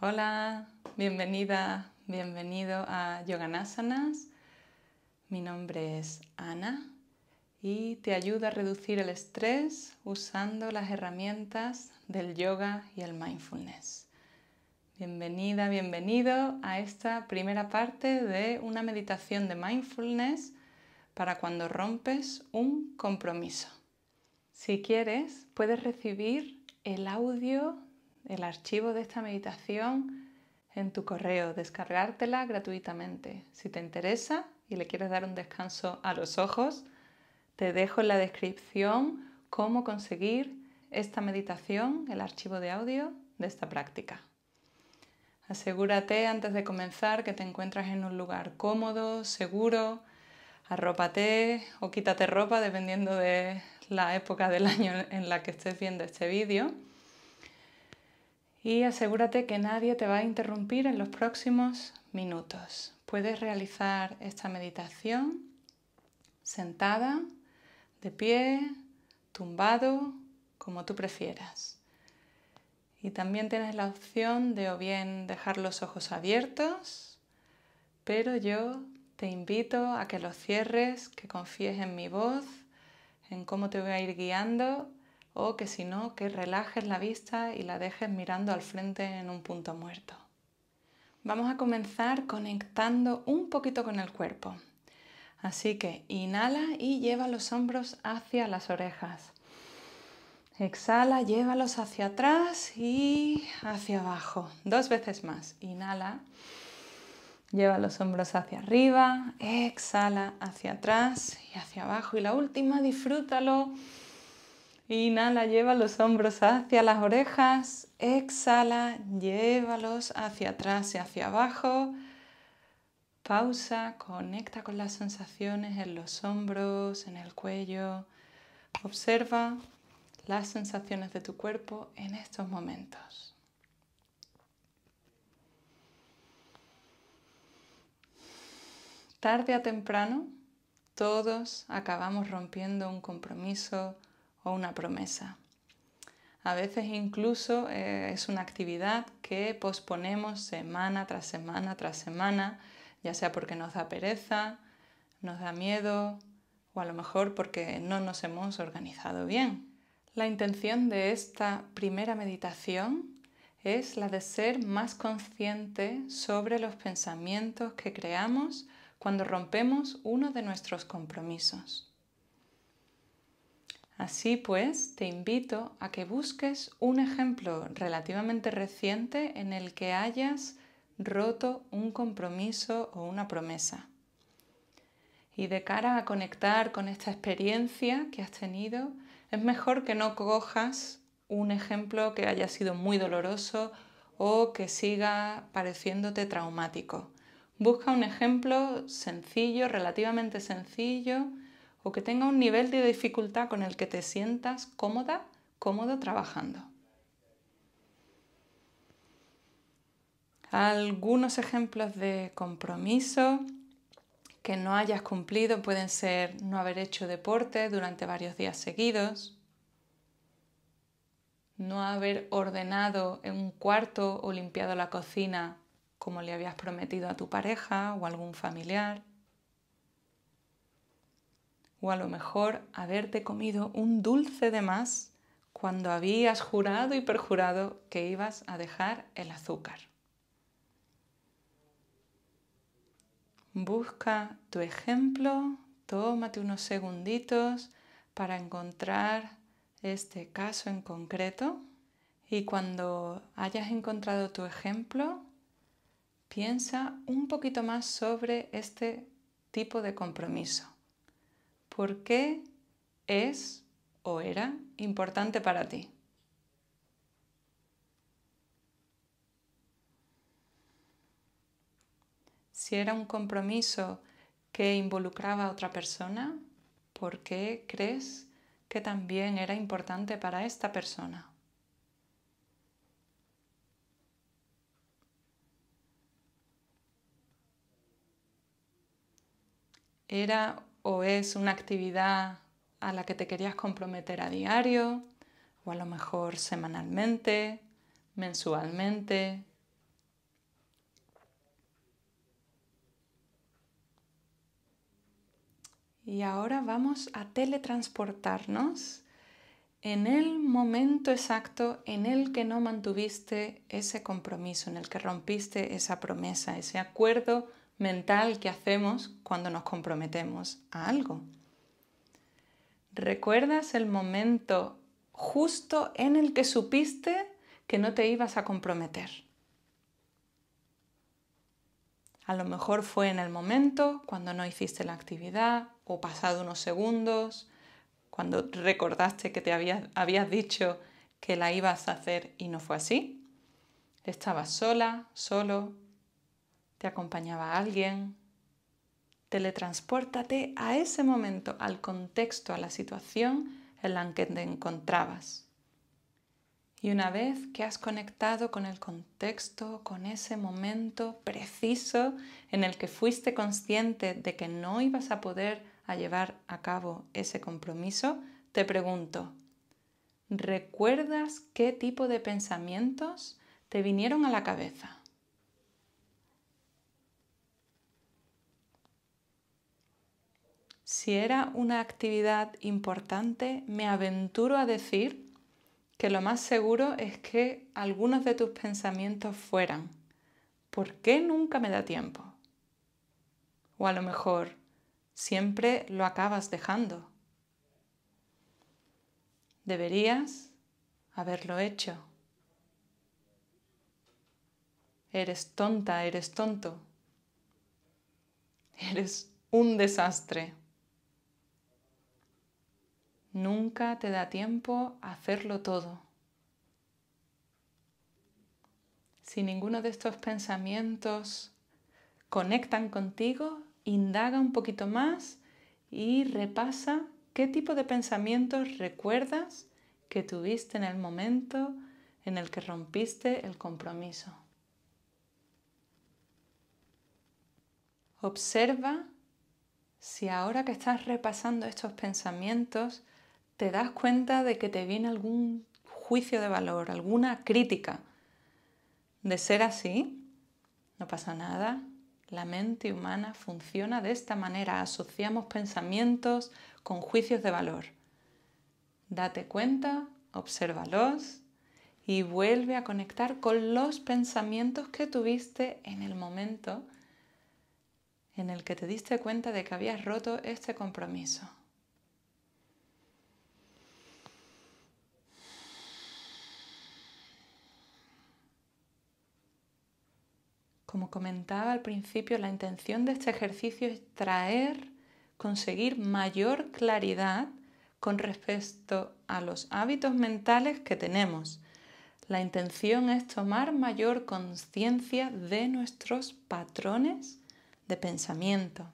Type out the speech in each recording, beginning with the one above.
Hola, bienvenida, bienvenido a Yoganasanas. Mi nombre es Ana y te ayuda a reducir el estrés usando las herramientas del yoga y el mindfulness. Bienvenida, bienvenido a esta primera parte de una meditación de mindfulness para cuando rompes un compromiso. Si quieres, puedes recibir el audio el archivo de esta meditación en tu correo, descargártela gratuitamente. Si te interesa y le quieres dar un descanso a los ojos, te dejo en la descripción cómo conseguir esta meditación, el archivo de audio de esta práctica. Asegúrate antes de comenzar que te encuentras en un lugar cómodo, seguro, arrópate o quítate ropa dependiendo de la época del año en la que estés viendo este vídeo y asegúrate que nadie te va a interrumpir en los próximos minutos. Puedes realizar esta meditación sentada, de pie, tumbado, como tú prefieras. Y también tienes la opción de o bien dejar los ojos abiertos, pero yo te invito a que los cierres, que confíes en mi voz, en cómo te voy a ir guiando o que si no, que relajes la vista y la dejes mirando al frente en un punto muerto. Vamos a comenzar conectando un poquito con el cuerpo. Así que inhala y lleva los hombros hacia las orejas. Exhala, llévalos hacia atrás y hacia abajo. Dos veces más. Inhala. Lleva los hombros hacia arriba, exhala hacia atrás y hacia abajo. Y la última, disfrútalo Inhala, lleva los hombros hacia las orejas. Exhala, llévalos hacia atrás y hacia abajo. Pausa, conecta con las sensaciones en los hombros, en el cuello. Observa las sensaciones de tu cuerpo en estos momentos. Tarde a temprano, todos acabamos rompiendo un compromiso una promesa. A veces incluso eh, es una actividad que posponemos semana tras semana tras semana, ya sea porque nos da pereza, nos da miedo o a lo mejor porque no nos hemos organizado bien. La intención de esta primera meditación es la de ser más consciente sobre los pensamientos que creamos cuando rompemos uno de nuestros compromisos. Así pues, te invito a que busques un ejemplo relativamente reciente en el que hayas roto un compromiso o una promesa. Y de cara a conectar con esta experiencia que has tenido, es mejor que no cojas un ejemplo que haya sido muy doloroso o que siga pareciéndote traumático. Busca un ejemplo sencillo, relativamente sencillo, o que tenga un nivel de dificultad con el que te sientas cómoda, cómodo trabajando. Algunos ejemplos de compromiso que no hayas cumplido pueden ser no haber hecho deporte durante varios días seguidos, no haber ordenado en un cuarto o limpiado la cocina como le habías prometido a tu pareja o algún familiar, o a lo mejor haberte comido un dulce de más cuando habías jurado y perjurado que ibas a dejar el azúcar. Busca tu ejemplo, tómate unos segunditos para encontrar este caso en concreto y cuando hayas encontrado tu ejemplo, piensa un poquito más sobre este tipo de compromiso. ¿Por qué es o era importante para ti? Si era un compromiso que involucraba a otra persona, ¿por qué crees que también era importante para esta persona? ¿Era o es una actividad a la que te querías comprometer a diario o a lo mejor semanalmente, mensualmente. Y ahora vamos a teletransportarnos en el momento exacto en el que no mantuviste ese compromiso, en el que rompiste esa promesa, ese acuerdo mental que hacemos cuando nos comprometemos a algo. ¿Recuerdas el momento justo en el que supiste que no te ibas a comprometer? A lo mejor fue en el momento cuando no hiciste la actividad o pasado unos segundos, cuando recordaste que te habías, habías dicho que la ibas a hacer y no fue así. Estabas sola, solo, te acompañaba alguien. Teletranspórtate a ese momento, al contexto, a la situación en la que te encontrabas. Y una vez que has conectado con el contexto, con ese momento preciso en el que fuiste consciente de que no ibas a poder a llevar a cabo ese compromiso, te pregunto, ¿recuerdas qué tipo de pensamientos te vinieron a la cabeza? si era una actividad importante, me aventuro a decir que lo más seguro es que algunos de tus pensamientos fueran, ¿por qué nunca me da tiempo? O a lo mejor, siempre lo acabas dejando. Deberías haberlo hecho. Eres tonta, eres tonto. Eres un desastre. Nunca te da tiempo a hacerlo todo. Si ninguno de estos pensamientos conectan contigo, indaga un poquito más y repasa qué tipo de pensamientos recuerdas que tuviste en el momento en el que rompiste el compromiso. Observa si ahora que estás repasando estos pensamientos te das cuenta de que te viene algún juicio de valor, alguna crítica. De ser así, no pasa nada. La mente humana funciona de esta manera. Asociamos pensamientos con juicios de valor. Date cuenta, obsérvalos y vuelve a conectar con los pensamientos que tuviste en el momento en el que te diste cuenta de que habías roto este compromiso. Como comentaba al principio, la intención de este ejercicio es traer, conseguir mayor claridad con respecto a los hábitos mentales que tenemos. La intención es tomar mayor conciencia de nuestros patrones de pensamiento.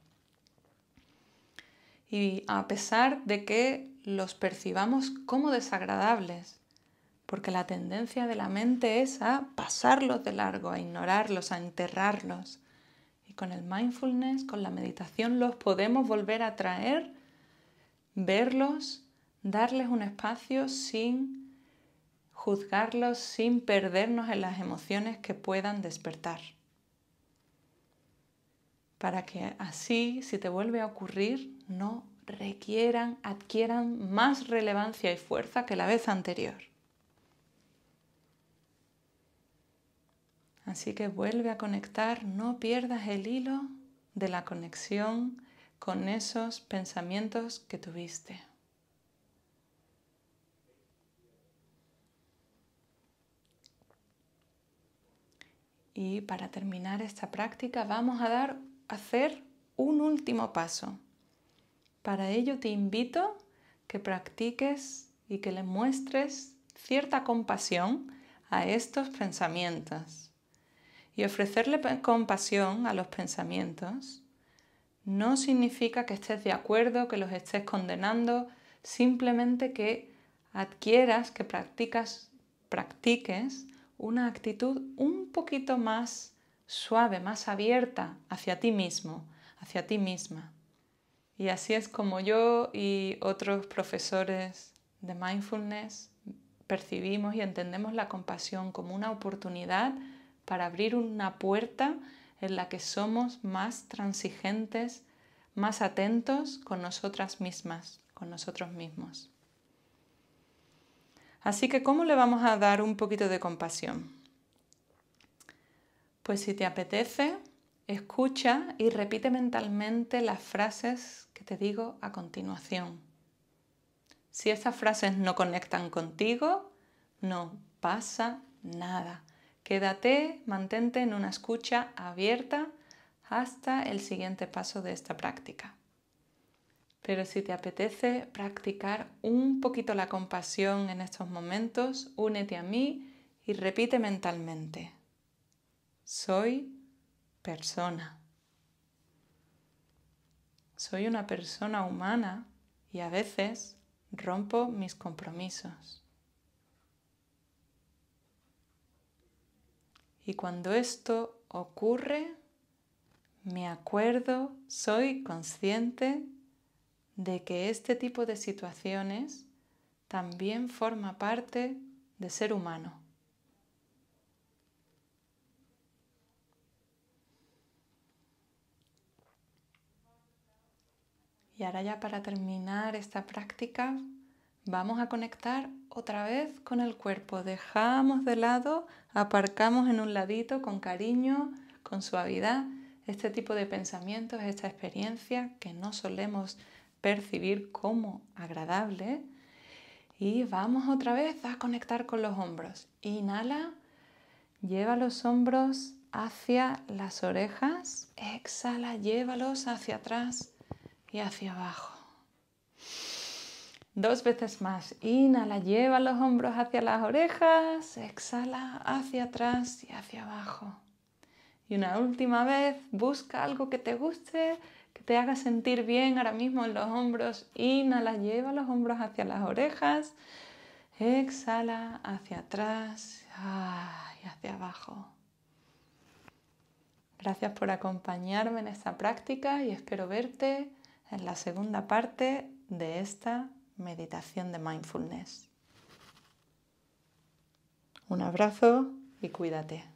Y a pesar de que los percibamos como desagradables, porque la tendencia de la mente es a pasarlos de largo, a ignorarlos, a enterrarlos. Y con el mindfulness, con la meditación, los podemos volver a traer, verlos, darles un espacio sin juzgarlos, sin perdernos en las emociones que puedan despertar. Para que así, si te vuelve a ocurrir, no requieran, adquieran más relevancia y fuerza que la vez anterior. Así que vuelve a conectar, no pierdas el hilo de la conexión con esos pensamientos que tuviste. Y para terminar esta práctica vamos a dar a hacer un último paso. Para ello te invito que practiques y que le muestres cierta compasión a estos pensamientos. Y ofrecerle compasión a los pensamientos no significa que estés de acuerdo, que los estés condenando, simplemente que adquieras, que practicas, practiques una actitud un poquito más suave, más abierta hacia ti mismo, hacia ti misma. Y así es como yo y otros profesores de mindfulness percibimos y entendemos la compasión como una oportunidad para abrir una puerta en la que somos más transigentes, más atentos con nosotras mismas, con nosotros mismos. Así que, ¿cómo le vamos a dar un poquito de compasión? Pues si te apetece, escucha y repite mentalmente las frases que te digo a continuación. Si esas frases no conectan contigo, no pasa nada. Quédate, mantente en una escucha abierta hasta el siguiente paso de esta práctica. Pero si te apetece practicar un poquito la compasión en estos momentos, únete a mí y repite mentalmente. Soy persona. Soy una persona humana y a veces rompo mis compromisos. Y cuando esto ocurre, me acuerdo, soy consciente de que este tipo de situaciones también forma parte de ser humano. Y ahora ya para terminar esta práctica Vamos a conectar otra vez con el cuerpo. Dejamos de lado, aparcamos en un ladito con cariño, con suavidad, este tipo de pensamientos, esta experiencia que no solemos percibir como agradable. Y vamos otra vez a conectar con los hombros. Inhala, lleva los hombros hacia las orejas, exhala, llévalos hacia atrás y hacia abajo. Dos veces más. Inhala, lleva los hombros hacia las orejas. Exhala hacia atrás y hacia abajo. Y una última vez, busca algo que te guste, que te haga sentir bien ahora mismo en los hombros. Inhala, lleva los hombros hacia las orejas. Exhala hacia atrás y hacia abajo. Gracias por acompañarme en esta práctica y espero verte en la segunda parte de esta meditación de mindfulness. Un abrazo y cuídate.